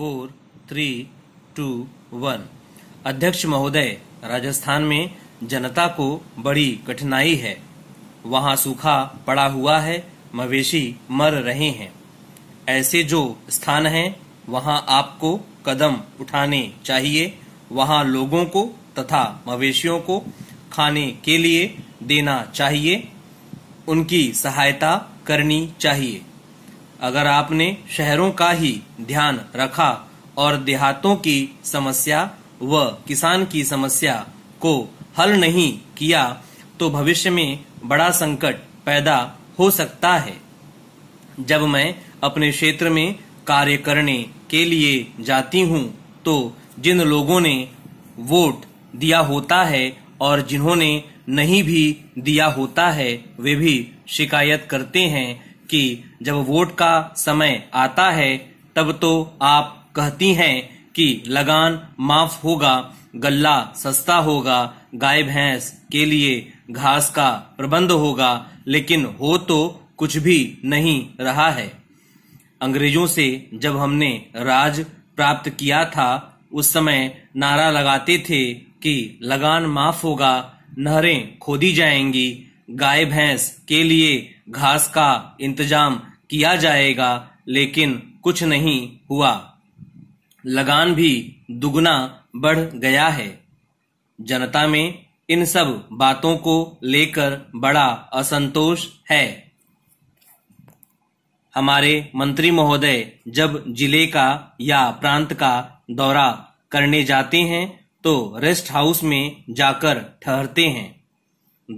four three to one अध्यक्ष महोदय राजस्थान में जनता को बड़ी कठिनाई है वहाँ सूखा पड़ा हुआ है मवेशी मर रहे हैं ऐसे जो स्थान हैं वहाँ आपको कदम उठाने चाहिए वहाँ लोगों को तथा मवेशियों को खाने के लिए देना चाहिए उनकी सहायता करनी चाहिए अगर आपने शहरों का ही ध्यान रखा और देहातों की समस्या व किसान की समस्या को हल नहीं किया तो भविष्य में बड़ा संकट पैदा हो सकता है जब मैं अपने क्षेत्र में कार्य करने के लिए जाती हूँ तो जिन लोगों ने वोट दिया होता है और जिन्होंने नहीं भी दिया होता है वे भी शिकायत करते हैं कि जब वोट का समय आता है तब तो आप कहती हैं कि लगान माफ होगा गल्ला सस्ता होगा गाय भैंस के लिए घास का प्रबंध होगा लेकिन हो तो कुछ भी नहीं रहा है अंग्रेजों से जब हमने राज प्राप्त किया था उस समय नारा लगाते थे कि लगान माफ होगा नहरें खोदी जाएंगी गाय भैंस के लिए घास का इंतजाम किया जाएगा लेकिन कुछ नहीं हुआ लगान भी दुगना बढ़ गया है जनता में इन सब बातों को लेकर बड़ा असंतोष है हमारे मंत्री महोदय जब जिले का या प्रांत का दौरा करने जाते हैं तो रेस्ट हाउस में जाकर ठहरते हैं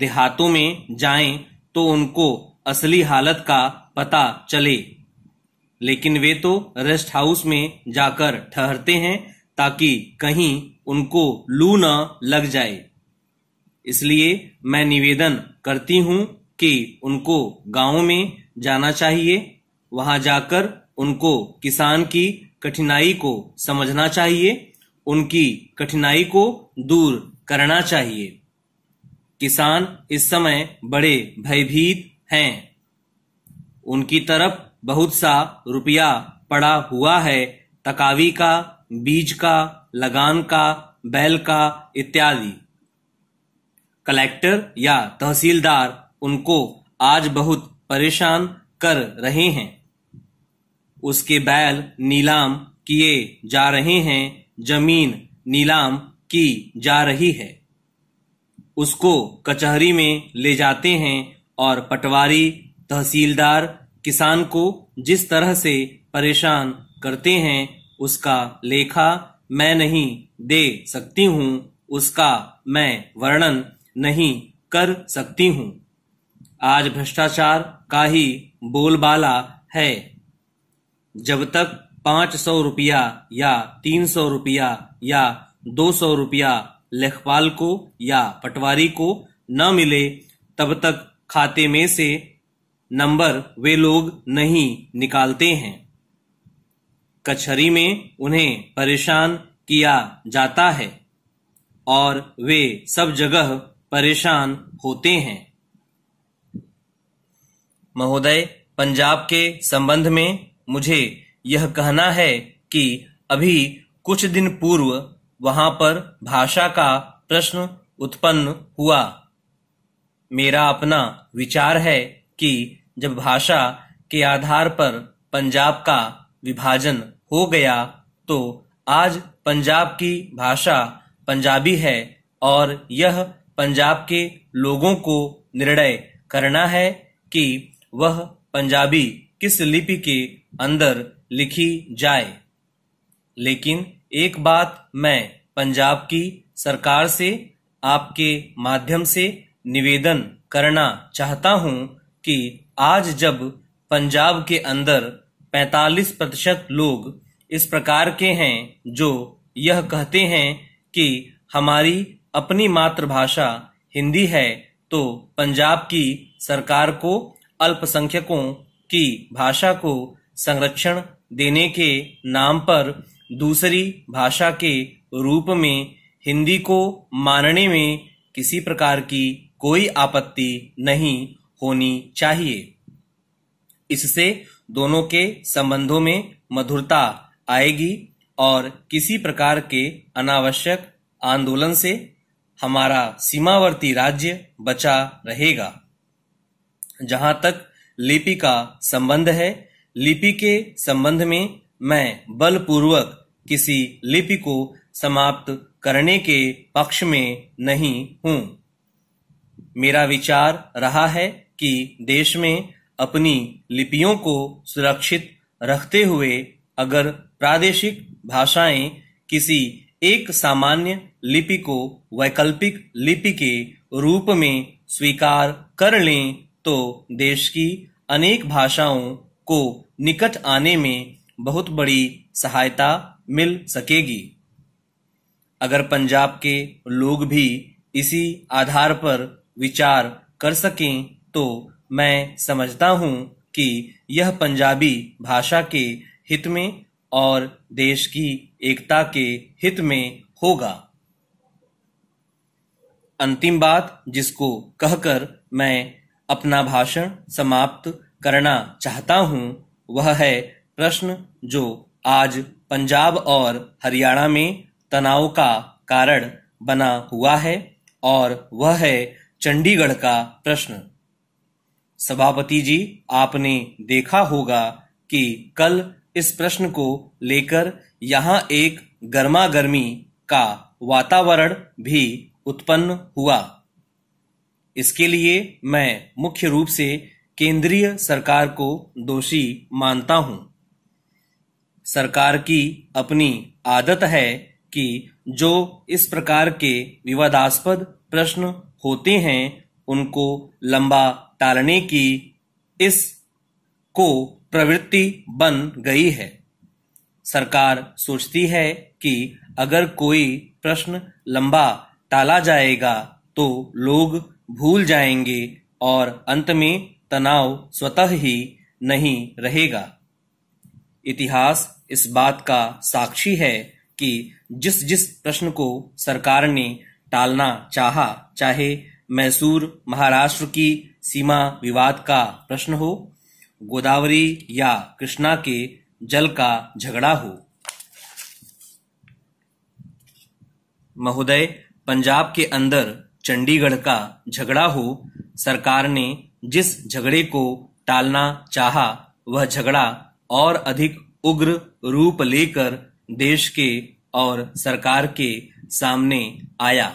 देहातों में जाएं तो उनको असली हालत का पता चले लेकिन वे तो रेस्ट हाउस में जाकर ठहरते हैं ताकि कहीं उनको लू न लग जाए इसलिए मैं निवेदन करती हूं कि उनको गांव में जाना चाहिए वहां जाकर उनको किसान की कठिनाई को समझना चाहिए उनकी कठिनाई को दूर करना चाहिए किसान इस समय बड़े भयभीत हैं उनकी तरफ बहुत सा रुपया पड़ा हुआ है तकावी का बीज का लगान का बैल का इत्यादि कलेक्टर या तहसीलदार उनको आज बहुत परेशान कर रहे हैं उसके बैल नीलाम किए जा रहे हैं जमीन नीलाम की जा रही है उसको कचहरी में ले जाते हैं और पटवारी तहसीलदार किसान को जिस तरह से परेशान करते हैं उसका लेखा मैं नहीं दे सकती हूँ उसका मैं वर्णन नहीं कर सकती हूँ आज भ्रष्टाचार का ही बोलबाला है जब तक पाँच सौ रुपया या तीन सौ रुपया या दो सौ रुपया लेखपाल को या पटवारी को न मिले तब तक खाते में से नंबर वे लोग नहीं निकालते हैं कचहरी में उन्हें परेशान किया जाता है और वे सब जगह परेशान होते हैं महोदय पंजाब के संबंध में मुझे यह कहना है कि अभी कुछ दिन पूर्व वहां पर भाषा का प्रश्न उत्पन्न हुआ मेरा अपना विचार है कि जब भाषा के आधार पर पंजाब का विभाजन हो गया तो आज पंजाब की भाषा पंजाबी है और यह पंजाब के लोगों को निर्णय करना है कि वह पंजाबी किस लिपि के अंदर लिखी जाए लेकिन एक बात मैं पंजाब की सरकार से आपके माध्यम से निवेदन करना चाहता हूं कि आज जब पंजाब के अंदर 45 प्रतिशत लोग इस प्रकार के हैं जो यह कहते हैं कि हमारी अपनी मातृभाषा हिंदी है तो पंजाब की सरकार को अल्पसंख्यकों की भाषा को संरक्षण देने के नाम पर दूसरी भाषा के रूप में हिंदी को मानने में किसी प्रकार की कोई आपत्ति नहीं होनी चाहिए इससे दोनों के संबंधों में मधुरता आएगी और किसी प्रकार के अनावश्यक आंदोलन से हमारा सीमावर्ती राज्य बचा रहेगा जहां तक लिपि का संबंध है लिपि के संबंध में मैं बलपूर्वक किसी लिपि को समाप्त करने के पक्ष में नहीं हूं मेरा विचार रहा है कि देश में अपनी लिपियों को सुरक्षित रखते हुए अगर प्रादेशिक भाषाएं किसी एक सामान्य लिपि को वैकल्पिक लिपि के रूप में स्वीकार कर लें तो देश की अनेक भाषाओं को निकट आने में बहुत बड़ी सहायता मिल सकेगी अगर पंजाब के लोग भी इसी आधार पर विचार कर सकें तो मैं समझता हूं कि यह पंजाबी भाषा के हित में और देश की एकता के हित में होगा अंतिम बात जिसको कहकर मैं अपना भाषण समाप्त करना चाहता हूं वह है प्रश्न जो आज पंजाब और हरियाणा में तनाव का कारण बना हुआ है और वह है चंडीगढ़ का प्रश्न सभापति जी आपने देखा होगा कि कल इस प्रश्न को लेकर यहां एक गर्मा गर्मी का वातावरण भी उत्पन्न हुआ इसके लिए मैं मुख्य रूप से केंद्रीय सरकार को दोषी मानता हूं सरकार की अपनी आदत है कि जो इस प्रकार के विवादास्पद प्रश्न होते हैं उनको लंबा टालने की इस को प्रवृत्ति बन गई है सरकार सोचती है कि अगर कोई प्रश्न लंबा टाला जाएगा तो लोग भूल जाएंगे और अंत में तनाव स्वतः ही नहीं रहेगा इतिहास इस बात का साक्षी है कि जिस जिस प्रश्न को सरकार ने टालना चाहा चाहे मैसूर महाराष्ट्र की सीमा विवाद का प्रश्न हो गोदावरी या कृष्णा के जल का झगड़ा हो महोदय पंजाब के अंदर चंडीगढ़ का झगड़ा हो सरकार ने जिस झगड़े को टालना चाहा वह झगड़ा और अधिक उग्र रूप लेकर देश के और सरकार के सामने आया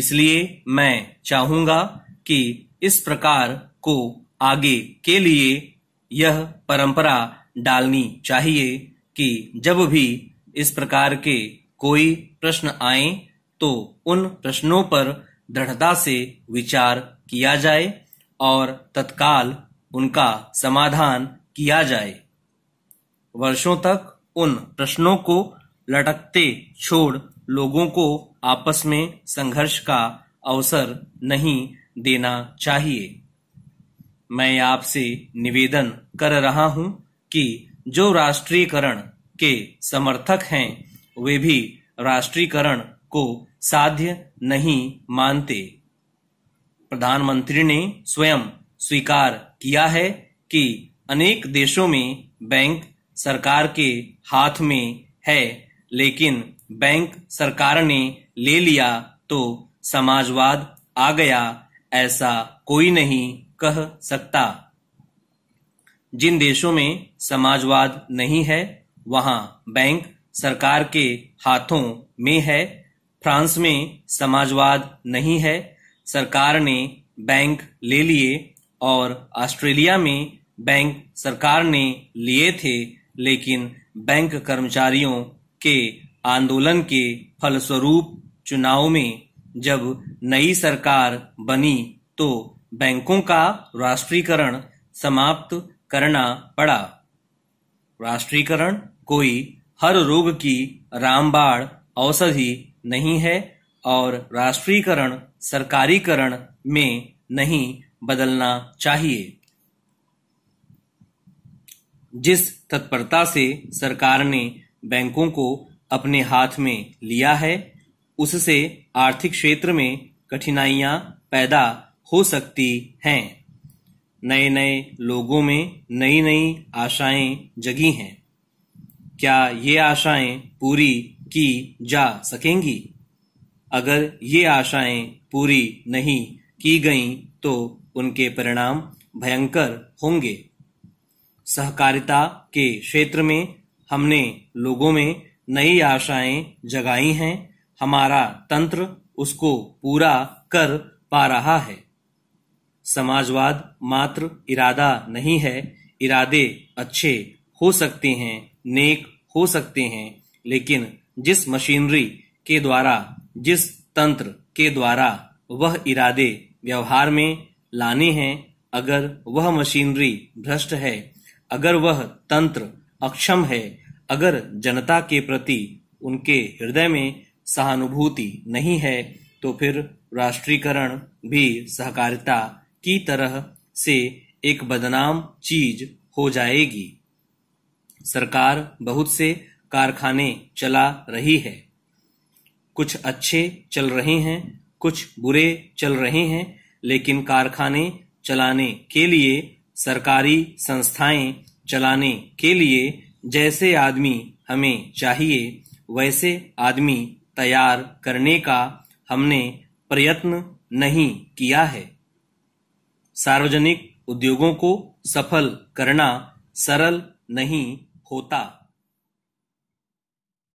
इसलिए मैं चाहूंगा कि इस प्रकार को आगे के लिए यह परंपरा डालनी चाहिए कि जब भी इस प्रकार के कोई प्रश्न आए तो उन प्रश्नों पर दृढ़ता से विचार किया जाए और तत्काल उनका समाधान किया जाए वर्षों तक उन प्रश्नों को लटकते छोड़ लोगों को आपस में संघर्ष का अवसर नहीं देना चाहिए मैं आपसे निवेदन कर रहा हूं कि जो राष्ट्रीयकरण के समर्थक हैं वे भी राष्ट्रीयकरण को साध्य नहीं मानते प्रधानमंत्री ने स्वयं स्वीकार किया है कि अनेक देशों में बैंक सरकार के हाथ में है लेकिन बैंक सरकार ने ले लिया तो समाजवाद आ गया ऐसा कोई नहीं कह सकता जिन देशों में समाजवाद नहीं है वहां बैंक सरकार के हाथों में है फ्रांस में समाजवाद नहीं है सरकार ने बैंक ले लिए और ऑस्ट्रेलिया में बैंक सरकार ने लिए थे लेकिन बैंक कर्मचारियों के आंदोलन के फलस्वरूप चुनाव में जब नई सरकार बनी तो बैंकों का राष्ट्रीयकरण समाप्त करना पड़ा राष्ट्रीयकरण कोई हर रोग की रामबाण औषधि नहीं है और राष्ट्रीयकरण सरकारीकरण में नहीं बदलना चाहिए जिस तत्परता से सरकार ने बैंकों को अपने हाथ में लिया है उससे आर्थिक क्षेत्र में कठिनाइयां पैदा हो सकती हैं नए नए लोगों में नई नई आशाएं जगी हैं क्या ये आशाएं पूरी की जा सकेंगी अगर ये आशाएं पूरी नहीं की गई तो उनके परिणाम भयंकर होंगे सहकारिता के क्षेत्र में हमने लोगों में नई आशाएं जगाई हैं हमारा तंत्र उसको पूरा कर पा रहा है समाजवाद मात्र इरादा नहीं है इरादे अच्छे हो सकते हैं नेक हो सकते हैं लेकिन जिस मशीनरी के द्वारा जिस तंत्र के द्वारा वह इरादे व्यवहार में लाने हैं अगर वह मशीनरी भ्रष्ट है अगर वह तंत्र अक्षम है अगर जनता के प्रति उनके हृदय में सहानुभूति नहीं है तो फिर राष्ट्रीयकरण भी सहकारिता की तरह से एक बदनाम चीज हो जाएगी सरकार बहुत से कारखाने चला रही है कुछ अच्छे चल रहे हैं कुछ बुरे चल रहे हैं लेकिन कारखाने चलाने के लिए सरकारी संस्थाएं चलाने के लिए जैसे आदमी हमें चाहिए वैसे आदमी तैयार करने का हमने प्रयत्न नहीं किया है सार्वजनिक उद्योगों को सफल करना सरल नहीं होता